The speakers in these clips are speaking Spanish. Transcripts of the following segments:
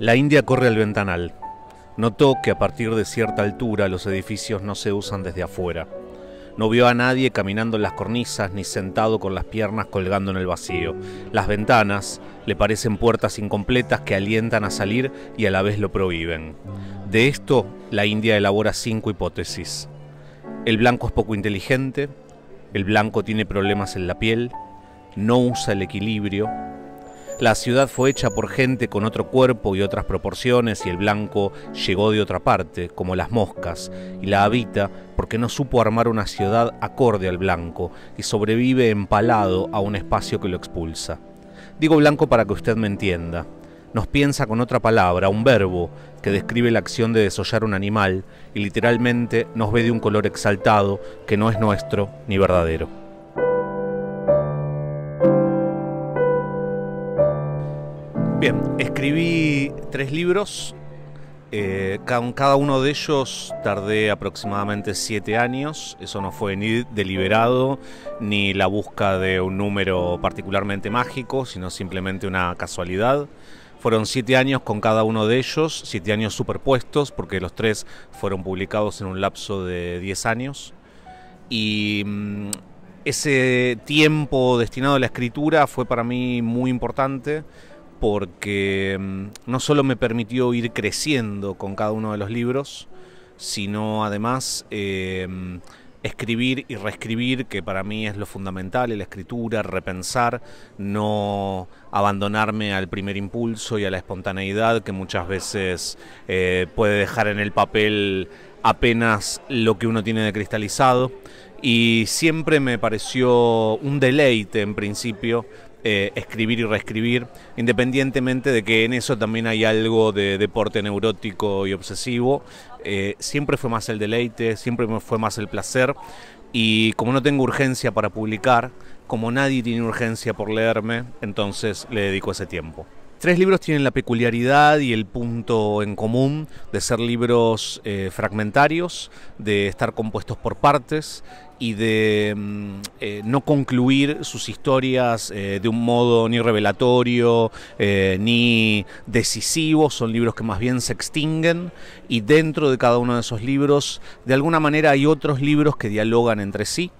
La India corre al ventanal. Notó que a partir de cierta altura los edificios no se usan desde afuera. No vio a nadie caminando en las cornisas ni sentado con las piernas colgando en el vacío. Las ventanas le parecen puertas incompletas que alientan a salir y a la vez lo prohíben. De esto, la India elabora cinco hipótesis. El blanco es poco inteligente, el blanco tiene problemas en la piel, no usa el equilibrio, la ciudad fue hecha por gente con otro cuerpo y otras proporciones y el blanco llegó de otra parte, como las moscas, y la habita porque no supo armar una ciudad acorde al blanco y sobrevive empalado a un espacio que lo expulsa. Digo blanco para que usted me entienda. Nos piensa con otra palabra, un verbo, que describe la acción de desollar un animal y literalmente nos ve de un color exaltado que no es nuestro ni verdadero. Bien, escribí tres libros. Eh, con cada uno de ellos tardé aproximadamente siete años. Eso no fue ni deliberado ni la busca de un número particularmente mágico, sino simplemente una casualidad. Fueron siete años con cada uno de ellos, siete años superpuestos, porque los tres fueron publicados en un lapso de diez años. Y mm, ese tiempo destinado a la escritura fue para mí muy importante porque mm, no solo me permitió ir creciendo con cada uno de los libros, sino además em, escribir y reescribir, que para mí es lo fundamental, la escritura, repensar, no abandonarme al primer impulso y a la espontaneidad que muchas veces eh, puede dejar en el papel apenas lo que uno tiene de cristalizado. Y siempre me pareció un deleite en principio eh, escribir y reescribir, independientemente de que en eso también hay algo de deporte neurótico y obsesivo, eh, siempre fue más el deleite, siempre fue más el placer y como no tengo urgencia para publicar, como nadie tiene urgencia por leerme, entonces le dedico ese tiempo. Tres libros tienen la peculiaridad y el punto en común de ser libros eh, fragmentarios, de estar compuestos por partes y de mm, eh, no concluir sus historias eh, de un modo ni revelatorio eh, ni decisivo, son libros que más bien se extinguen y dentro de cada uno de esos libros de alguna manera hay otros libros que dialogan entre sí.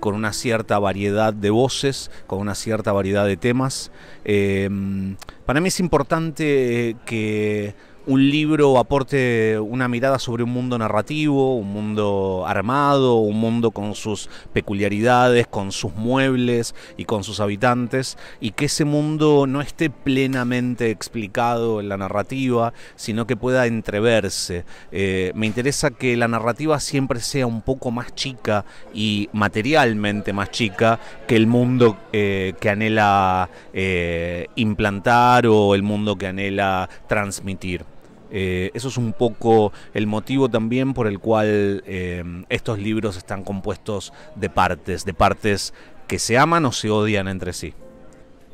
con una cierta variedad de voces, con una cierta variedad de temas. Mm, para mí es importante que un libro aporte una mirada sobre un mundo narrativo, un mundo armado, un mundo con sus peculiaridades, con sus muebles y con sus habitantes, y que ese mundo no esté plenamente explicado en la narrativa, sino que pueda entreverse. Eh, me interesa que la narrativa siempre sea un poco más chica y materialmente más chica que el mundo eh, que anhela eh, implantar o el mundo que anhela transmitir. Eh, eso es un poco el motivo también por el cual eh, estos libros están compuestos de partes, de partes que se aman o se odian entre sí.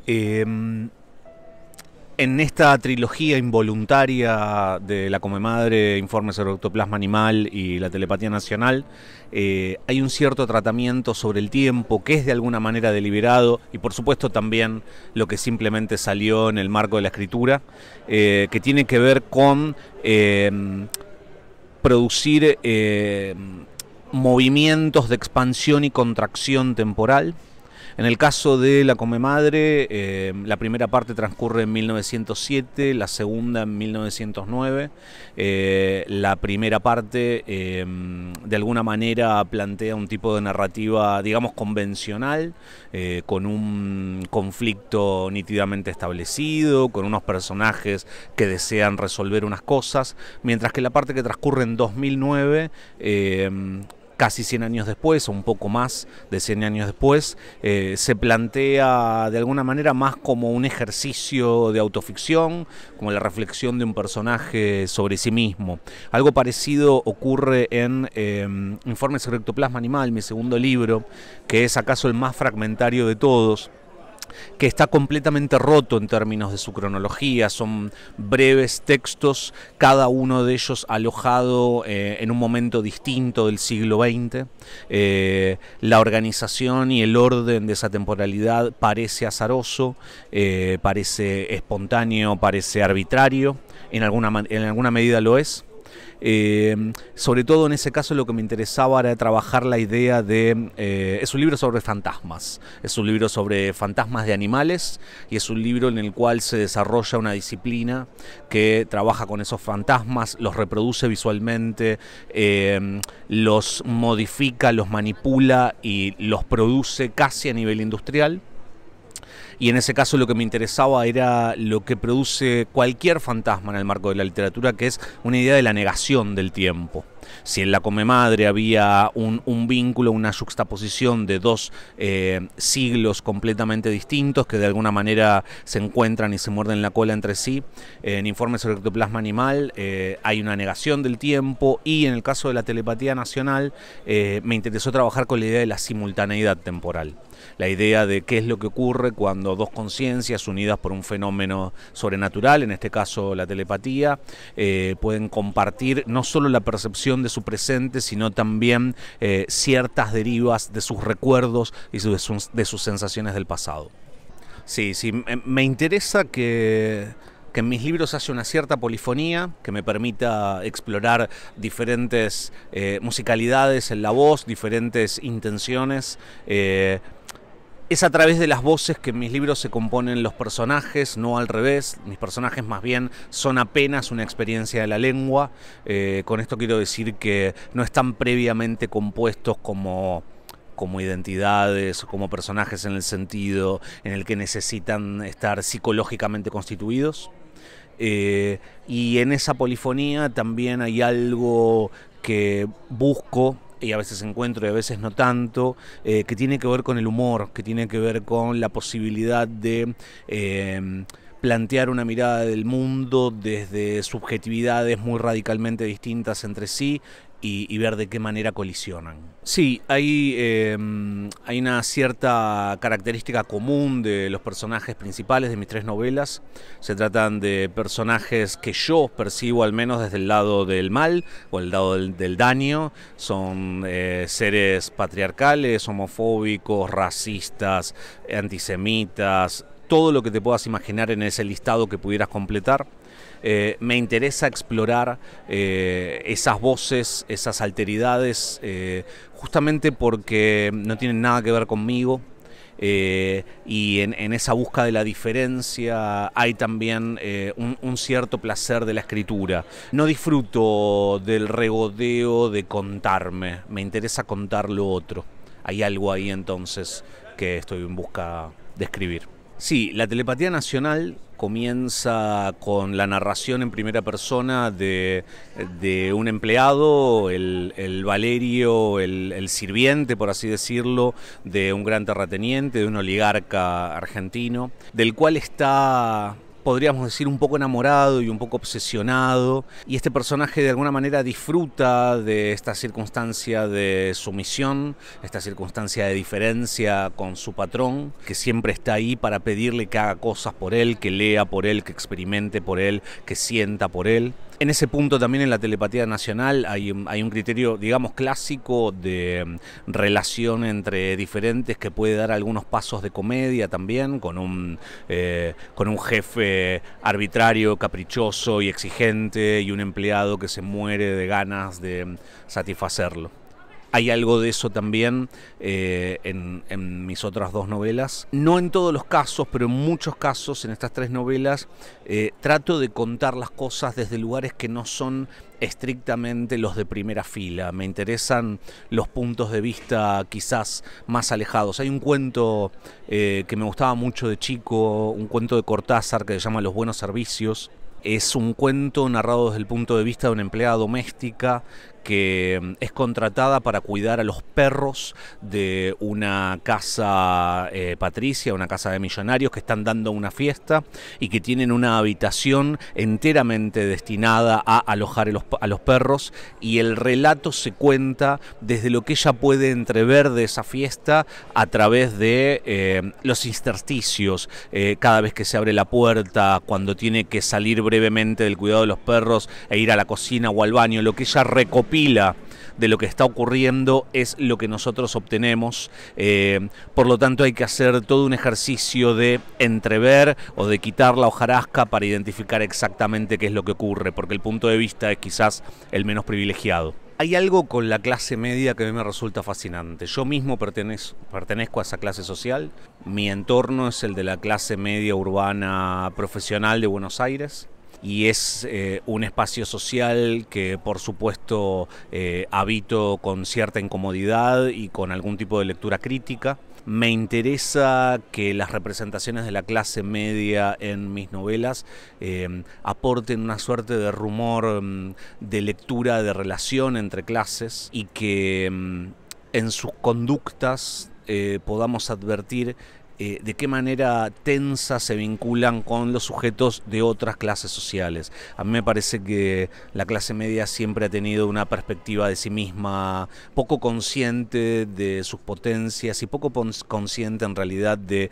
Eh, en esta trilogía involuntaria de la Come Madre, Informe sobre Octoplasma Animal y la Telepatía Nacional, eh, hay un cierto tratamiento sobre el tiempo que es de alguna manera deliberado y por supuesto también lo que simplemente salió en el marco de la escritura, eh, que tiene que ver con eh, producir movimientos de expansión y contracción temporal en el caso de la Come eh, la primera parte transcurre en 1907, la segunda en 1909. Eh, la primera parte em, de alguna manera plantea un tipo de narrativa, digamos, convencional, eh, con un conflicto nítidamente establecido, con unos personajes que desean resolver unas cosas, mientras que la parte que transcurre en 2009 casi 100 años después, o un poco más de 100 años después, eh, se plantea de alguna manera más como un ejercicio de autoficción, como la reflexión de un personaje sobre sí mismo. Algo parecido ocurre en em, Informes sobre ectoplasma animal, mi segundo libro, que es acaso el más fragmentario de todos que está completamente roto en términos de su cronología, son breves textos, cada uno de ellos alojado eh, en un momento distinto del siglo XX. Eh, la organización y el orden de esa temporalidad parece azaroso, eh, parece espontáneo, parece arbitrario, en alguna, en alguna medida lo es. Eh, sobre todo en ese caso lo que me interesaba era trabajar la idea de... Eh, es un libro sobre fantasmas, es un libro sobre fantasmas de animales y es un libro en el cual se desarrolla una disciplina que trabaja con esos fantasmas, los reproduce visualmente, eh, los modifica, los manipula y los produce casi a nivel industrial y en ese caso lo que me interesaba era lo que produce cualquier fantasma en el marco de la literatura, que es una idea de la negación del tiempo. Si en la Come Madre había un, vínculo, una juxtaposición de dos eh, siglos completamente distintos que de alguna manera se encuentran y se muerden la cola entre sí, en Informes sobre Ectoplasma Animal eh, hay una negación del tiempo y en el caso de la telepatía nacional eh, me interesó trabajar con la idea de la simultaneidad temporal la idea de qué es lo que ocurre cuando dos conciencias unidas por un fenómeno sobrenatural, en este caso la telepatía, pueden compartir no solo la percepción de su presente, sino también eh, ciertas derivas de sus recuerdos y de sus, sensaciones del pasado. Sí, sí, me interesa que en mis libros haya una cierta polifonía que me permita explorar diferentes eh, musicalidades en la voz, diferentes intenciones, eh, es a través de las voces que en mis libros se componen los personajes, no al revés. Mis personajes más bien son apenas una experiencia de la lengua. Eh, con esto quiero decir que no están previamente compuestos como como identidades, como personajes en el sentido en el que necesitan estar psicológicamente constituidos. Eh, y en esa polifonía también hay algo que busco y a veces encuentro y a veces no tanto, eh, que tiene que ver con el humor, que tiene que ver con la posibilidad de... Eh, plantear una mirada del mundo desde subjetividades muy radicalmente distintas entre sí y, ver de qué manera colisionan. Sí, hay, em, hay una cierta característica común de los personajes principales de mis tres novelas. Se tratan de personajes que yo percibo al menos desde el lado del mal o el lado del, daño. Son eh, seres patriarcales, homofóbicos, racistas, antisemitas, todo lo que te puedas imaginar en ese listado que pudieras completar. Eh, me interesa explorar eh, esas voces, esas alteridades, eh, justamente porque no tienen nada que ver conmigo. y en, esa busca de la diferencia hay también un, un, cierto placer de la escritura. No disfruto del regodeo de contarme, me interesa contar lo otro. Hay algo ahí entonces que estoy en busca de escribir. Sí, la telepatía nacional comienza con la narración en primera persona de, un empleado, el, Valerio, el, el, sirviente, por así decirlo, de un gran terrateniente, de un oligarca argentino, del cual está podríamos decir, un poco enamorado y un poco obsesionado. Y este personaje de alguna manera disfruta de esta circunstancia de sumisión, esta circunstancia de diferencia con su patrón, que siempre está ahí para pedirle que haga cosas por él, que lea por él, que experimente por él, que sienta por él. En ese punto también en la telepatía nacional hay, hay, un criterio, digamos, clásico de mm, relación entre diferentes que puede dar algunos pasos de comedia también, con un, eh, con un jefe arbitrario, caprichoso y exigente y un empleado que se muere de ganas de mm, satisfacerlo. Hay algo de eso también eh, en, mis otras dos novelas. No en todos los casos, pero en muchos casos, en estas tres novelas, eh, trato de contar las cosas desde lugares que no son estrictamente los de primera fila. Me interesan los puntos de vista quizás más alejados. Hay un cuento eh, que me gustaba mucho de chico, un cuento de Cortázar que se llama Los Buenos Servicios. Es un cuento narrado desde el punto de vista de una empleada doméstica que mm, es contratada para cuidar a los perros de una casa eh, patricia, una casa de millonarios que están dando una fiesta y que tienen una habitación enteramente destinada a alojar a los, perros y el relato se cuenta desde lo que ella puede entrever de esa fiesta a través de eh, los intersticios, eh, cada vez que se abre la puerta, cuando tiene que salir brevemente del cuidado de los perros e ir a la cocina o al baño, lo que ella recopila de lo que está ocurriendo es lo que nosotros obtenemos. Eh, por lo tanto, hay que hacer todo un ejercicio de entrever o de quitar la hojarasca para identificar exactamente qué es lo que ocurre, porque el punto de vista es quizás el menos privilegiado. Hay algo con la clase media que a mí me resulta fascinante. Yo mismo pertenezco a esa clase social. Mi entorno es el de la clase media urbana profesional de Buenos Aires y es eh, un espacio social que por supuesto eh, habito con cierta incomodidad y con algún tipo de lectura crítica. Me interesa que las representaciones de la clase media en mis novelas eh, aporten una suerte de rumor mm, de lectura, de relación entre clases y que mm, en sus conductas podamos advertir eh, de qué manera tensa se vinculan con los sujetos de otras clases sociales. A mí me parece que la clase media siempre ha tenido una perspectiva de sí misma poco consciente de sus potencias y poco consciente en realidad de,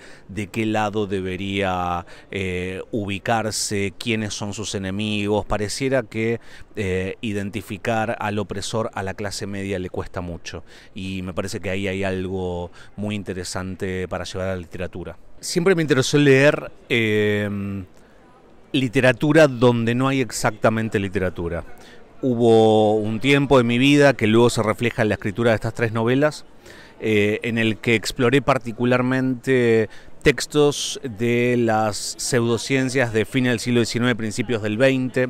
qué lado debería eh, ubicarse, quiénes son sus enemigos. Pareciera que eh, identificar al opresor a la clase media le cuesta mucho y me parece que ahí hay algo muy interesante para llevar al literatura. Siempre me interesó leer em, literatura donde no hay exactamente literatura. Hubo un tiempo en mi vida que luego se refleja en la escritura de estas tres novelas, eh, en el que exploré particularmente textos de las pseudociencias de fin del siglo XIX, principios del XX,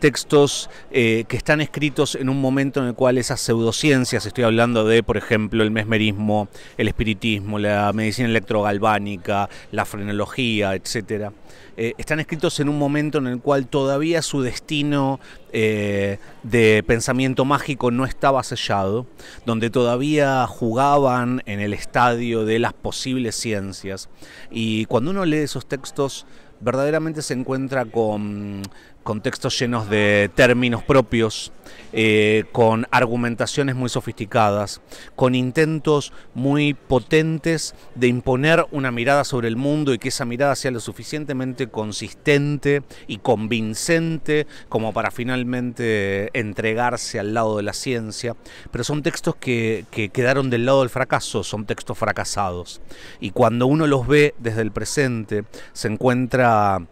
textos eh, que están escritos en un momento en el cual esas pseudociencias, estoy hablando de, por ejemplo, el mesmerismo, el espiritismo, la medicina electrogalvánica, la frenología, etcétera, eh, están escritos en un momento en el cual todavía su destino eh, de pensamiento mágico no estaba sellado, donde todavía jugaban en el estadio de las posibles ciencias. Y cuando uno lee esos textos, verdaderamente se encuentra con, contextos textos llenos de términos propios, eh, con argumentaciones muy sofisticadas, con intentos muy potentes de imponer una mirada sobre el mundo y que esa mirada sea lo suficientemente consistente y convincente como para finalmente entregarse al lado de la ciencia. Pero son textos que quedaron del lado del fracaso, son textos fracasados. Y cuando uno los ve desde el presente, se encuentra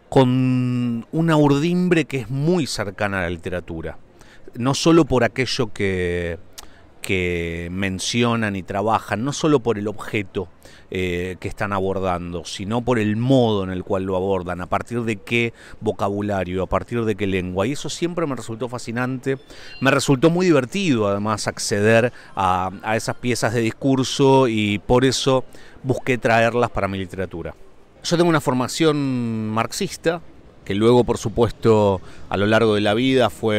con una urdimbre que es muy cercana a la literatura. No solo por aquello que, mencionan y trabajan, no solo por el objeto eh, que están abordando, sino por el modo en el cual lo abordan, a partir de qué vocabulario, a partir de qué lengua. Y eso siempre me resultó fascinante, me resultó muy divertido además acceder a esas piezas de discurso y por eso busqué traerlas para mi literatura. Yo tengo una formación marxista, que luego, por supuesto, a lo largo de la vida fui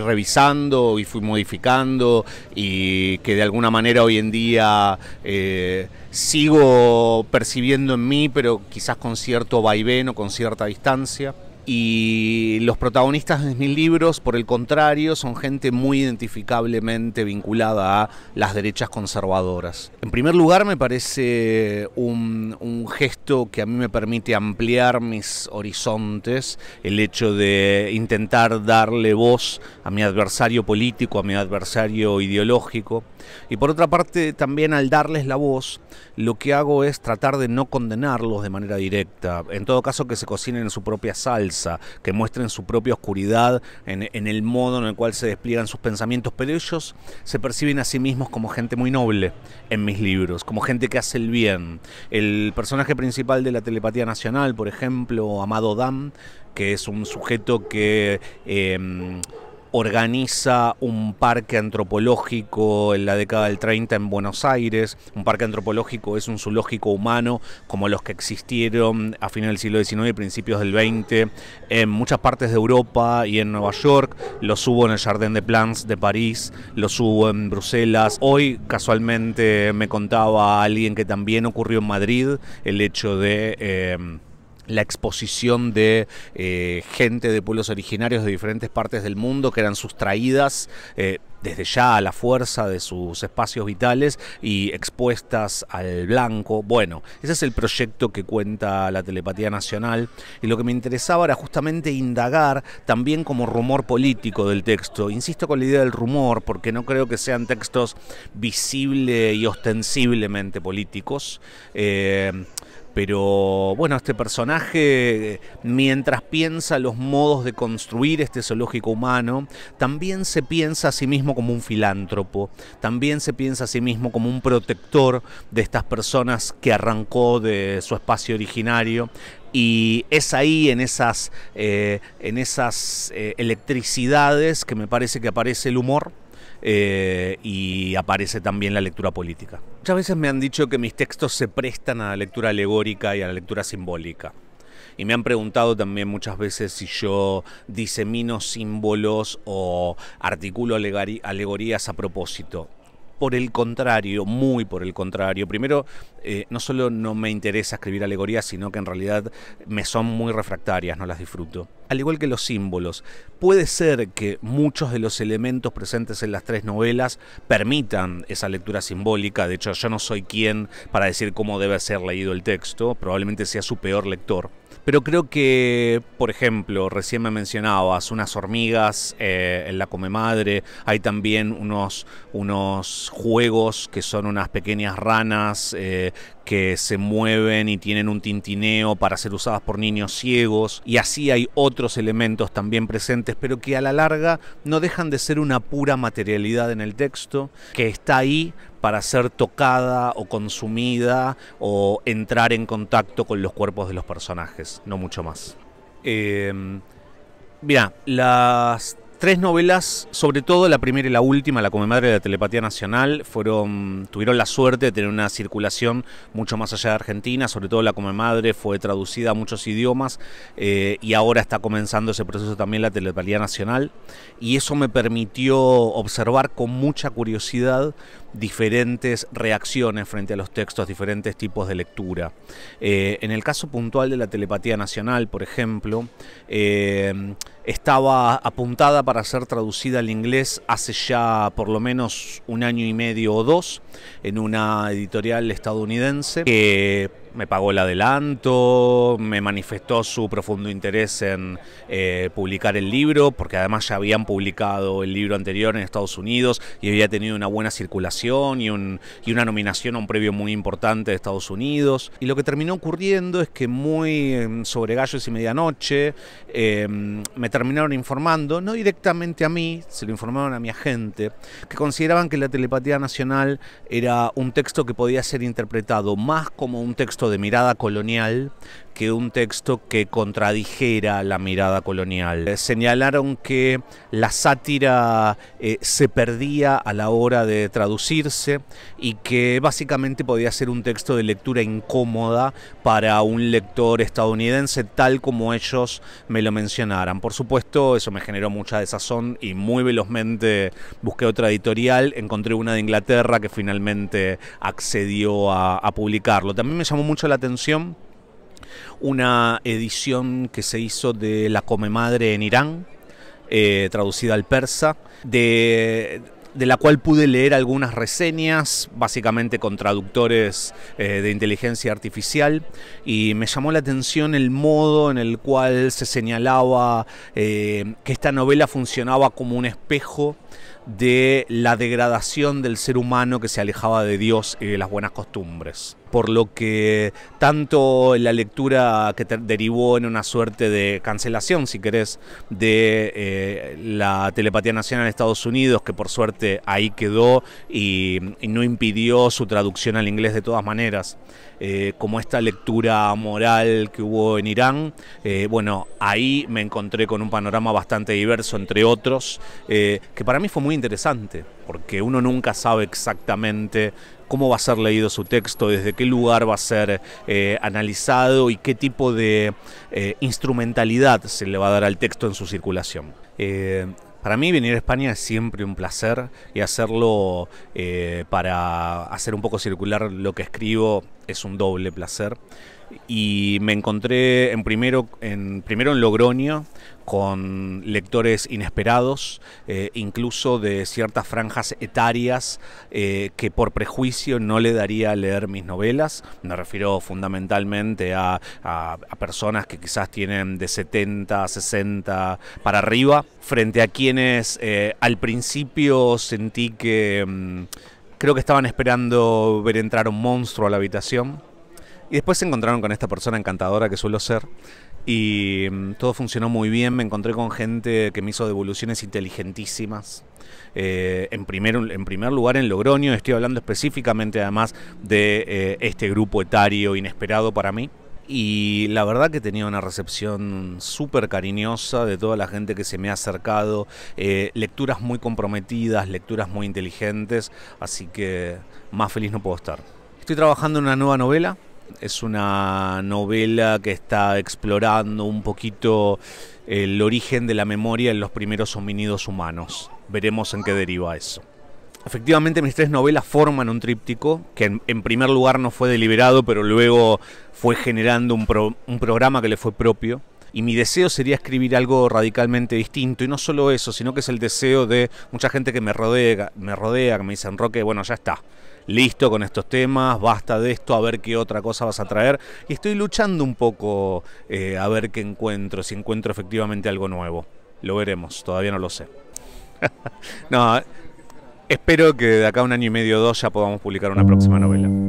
revisando y fui modificando y que de alguna manera hoy en día eh, sigo percibiendo en mí, pero quizás con cierto vaivén o con cierta distancia. Y los protagonistas de mis libros, por el contrario, son gente muy identificablemente vinculada a las derechas conservadoras. En primer lugar, me parece un, gesto que a mí me permite ampliar mis horizontes, el hecho de intentar darle voz a mi adversario político, a mi adversario ideológico. Y por otra parte, también al darles la voz, lo que hago es tratar de no condenarlos de manera directa, en todo caso que se cocinen en su propia salsa que muestren su propia oscuridad en, el modo en el cual se despliegan sus pensamientos, pero ellos se perciben a sí mismos como gente muy noble en mis libros, como gente que hace el bien. El personaje principal de la Telepatía Nacional, por ejemplo, Amado Dan, que es un sujeto que... Em, organiza un parque antropológico en la década del 30 en Buenos Aires. Un parque antropológico es un zoológico humano como los que existieron a finales del siglo XIX y principios del XX en muchas partes de Europa y en Nueva York. Los hubo en el Jardin de Plantes de París, los hubo en Bruselas. Hoy casualmente me contaba alguien que también ocurrió en Madrid el hecho de... Eh, la exposición de eh, gente de pueblos originarios de diferentes partes del mundo que eran sustraídas eh, desde ya a la fuerza de sus espacios vitales y expuestas al blanco. Bueno, ese es el proyecto que cuenta la Telepatía Nacional y lo que me interesaba era justamente indagar también como rumor político del texto. Insisto con la idea del rumor porque no creo que sean textos visible y ostensiblemente políticos. Eh, pero bueno, este personaje, mientras piensa los modos de construir este zoológico humano, también se piensa a sí mismo como un filántropo, también se piensa a sí mismo como un protector de estas personas que arrancó de su espacio originario y es ahí en esas, eh, en esas eh, electricidades que me parece que aparece el humor eh, y aparece también la lectura política. Muchas veces me han dicho que mis textos se prestan a la lectura alegórica y a la lectura simbólica. Y me han preguntado también muchas veces si yo disemino símbolos o articulo alegorías a propósito. Por el contrario, muy por el contrario. Primero, eh, no solo no me interesa escribir alegorías, sino que en realidad me son muy refractarias, no las disfruto. Al igual que los símbolos, puede ser que muchos de los elementos presentes en las tres novelas permitan esa lectura simbólica. De hecho, yo no soy quien para decir cómo debe ser leído el texto. Probablemente sea su peor lector. Pero creo que, por ejemplo, recién me mencionabas unas hormigas eh, en la Come Madre, hay también unos, unos juegos que son unas pequeñas ranas eh, que se mueven y tienen un tintineo para ser usadas por niños ciegos, y así hay otros elementos también presentes, pero que a la larga no dejan de ser una pura materialidad en el texto, que está ahí, para ser tocada o consumida o entrar en contacto con los cuerpos de los personajes, no mucho más. Eh, mira, las Tres novelas, sobre todo la primera y la última, La Comemadre de la Telepatía Nacional, fueron, tuvieron la suerte de tener una circulación mucho más allá de Argentina, sobre todo La madre fue traducida a muchos idiomas eh, y ahora está comenzando ese proceso también la Telepatía Nacional y eso me permitió observar con mucha curiosidad diferentes reacciones frente a los textos, diferentes tipos de lectura. Eh, en el caso puntual de la Telepatía Nacional, por ejemplo, eh, estaba apuntada para ser traducida al inglés hace ya por lo menos un año y medio o dos en una editorial estadounidense me pagó el adelanto, me manifestó su profundo interés en eh, publicar el libro, porque además ya habían publicado el libro anterior en Estados Unidos y había tenido una buena circulación y, una nominación a un premio muy importante de Estados Unidos. Y lo que terminó ocurriendo es que muy em, sobre gallos y medianoche em, me terminaron informando, no directamente a mí, se lo informaron a mi agente, que consideraban que la telepatía nacional era un texto que podía ser interpretado más como un texto de mirada colonial que un texto que contradijera la mirada colonial. Eh, señalaron que la sátira eh, se perdía a la hora de traducirse y que básicamente podía ser un texto de lectura incómoda para un lector estadounidense tal como ellos me lo mencionaran. Por supuesto, eso me generó mucha desazón y muy velozmente busqué otra editorial, encontré una de Inglaterra que finalmente accedió a publicarlo. También me llamó mucho la atención una edición que se hizo de La Come Madre en Irán, eh, traducida al persa, de, la cual pude leer algunas reseñas, básicamente con traductores eh, de inteligencia artificial, y me llamó la atención el modo en el cual se señalaba eh, que esta novela funcionaba como un espejo de la degradación del ser humano que se alejaba de Dios y de las buenas costumbres por lo que tanto la lectura que derivó en una suerte de cancelación, si querés, de eh, la telepatía nacional en Estados Unidos, que por suerte ahí quedó y, no impidió su traducción al inglés de todas maneras, eh, como esta lectura moral que hubo en Irán, eh, bueno, ahí me encontré con un panorama bastante diverso, entre otros, que para mí fue muy interesante, porque uno nunca sabe exactamente cómo va a ser leído su texto, desde qué lugar va a ser eh, analizado y qué tipo de eh, instrumentalidad se le va a dar al texto en su circulación. Eh, para mí venir a España es siempre un placer y hacerlo para hacer un poco circular lo que escribo es un doble placer y me encontré en primero en, primero en Logroño con lectores inesperados, eh, incluso de ciertas franjas etarias eh, que por prejuicio no le daría a leer mis novelas. Me refiero fundamentalmente a, personas que quizás tienen de 70, 60 para arriba, frente a quienes eh, al principio sentí que... Mm, creo que estaban esperando ver entrar un monstruo a la habitación y después se encontraron con esta persona encantadora que suelo ser. Y mm, todo funcionó muy bien. Me encontré con gente que me hizo devoluciones inteligentísimas. Eh, en, primer, en primer lugar, en Logroño, estoy hablando específicamente además de eh, este grupo etario inesperado para mí. Y la verdad que tenía una recepción súper cariñosa de toda la gente que se me ha acercado, eh, lecturas muy comprometidas, lecturas muy inteligentes, así que más feliz no puedo estar. Estoy trabajando en una nueva novela es una novela que está explorando un poquito el origen de la memoria en los primeros homínidos humanos. Veremos en qué deriva eso. Efectivamente, mis tres novelas forman un tríptico que en, primer lugar no fue deliberado, pero luego fue generando un, programa que le fue propio. Y mi deseo sería escribir algo radicalmente distinto. Y no solo eso, sino que es el deseo de mucha gente que me rodea, me rodea, que me dicen, Roque, bueno, ya está listo con estos temas, basta de esto, a ver qué otra cosa vas a traer. Y estoy luchando un poco eh, a ver qué encuentro, si encuentro efectivamente algo nuevo. Lo veremos, todavía no lo sé. no, espero que de acá a un año y medio o dos ya podamos publicar una próxima novela.